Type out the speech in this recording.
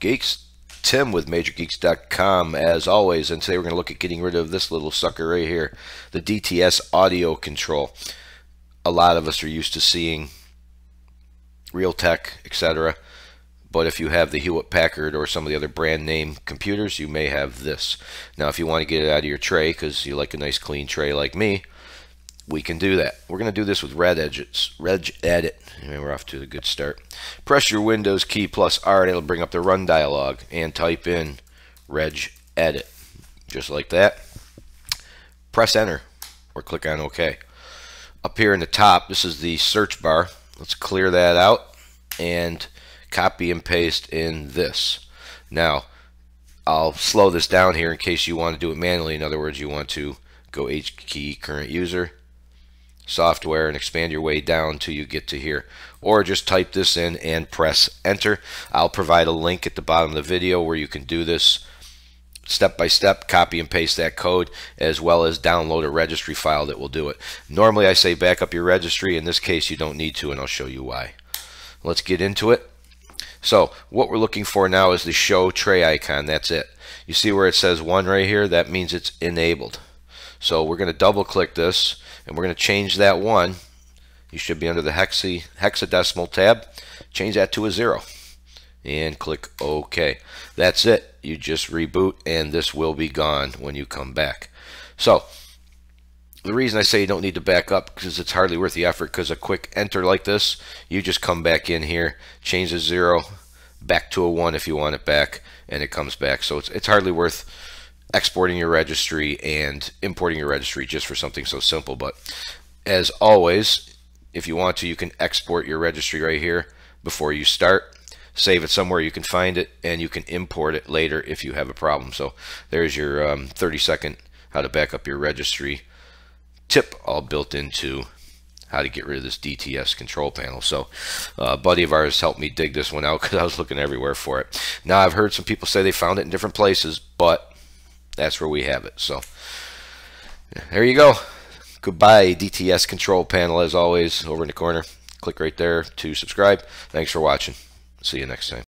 Geeks Tim with MajorGeeks.com as always and today we're going to look at getting rid of this little sucker right here the DTS audio control a lot of us are used to seeing Realtek etc but if you have the Hewlett Packard or some of the other brand name computers you may have this now if you want to get it out of your tray because you like a nice clean tray like me we can do that. We're going to do this with red edges. Reg edit. Anyway, we're off to a good start. Press your Windows key plus R and it'll bring up the run dialog and type in reg edit. Just like that. Press enter or click on OK. Up here in the top, this is the search bar. Let's clear that out and copy and paste in this. Now, I'll slow this down here in case you want to do it manually. In other words, you want to go H key current user software and expand your way down till you get to here. Or just type this in and press enter. I'll provide a link at the bottom of the video where you can do this step by step, copy and paste that code, as well as download a registry file that will do it. Normally I say back up your registry. In this case, you don't need to, and I'll show you why. Let's get into it. So what we're looking for now is the show tray icon. That's it. You see where it says one right here? That means it's enabled. So we're going to double click this and we're going to change that one. You should be under the hexi, hexadecimal tab. Change that to a zero and click OK. That's it. You just reboot and this will be gone when you come back. So the reason I say you don't need to back up because it's hardly worth the effort because a quick enter like this, you just come back in here, change the zero back to a one if you want it back and it comes back. So it's, it's hardly worth exporting your registry and importing your registry just for something so simple. But as always, if you want to, you can export your registry right here before you start. Save it somewhere you can find it, and you can import it later if you have a problem. So there's your um, 30 second how to back up your registry tip all built into how to get rid of this DTS control panel. So a uh, buddy of ours helped me dig this one out because I was looking everywhere for it. Now I've heard some people say they found it in different places, but that's where we have it. So there you go. Goodbye, DTS control panel, as always, over in the corner. Click right there to subscribe. Thanks for watching. See you next time.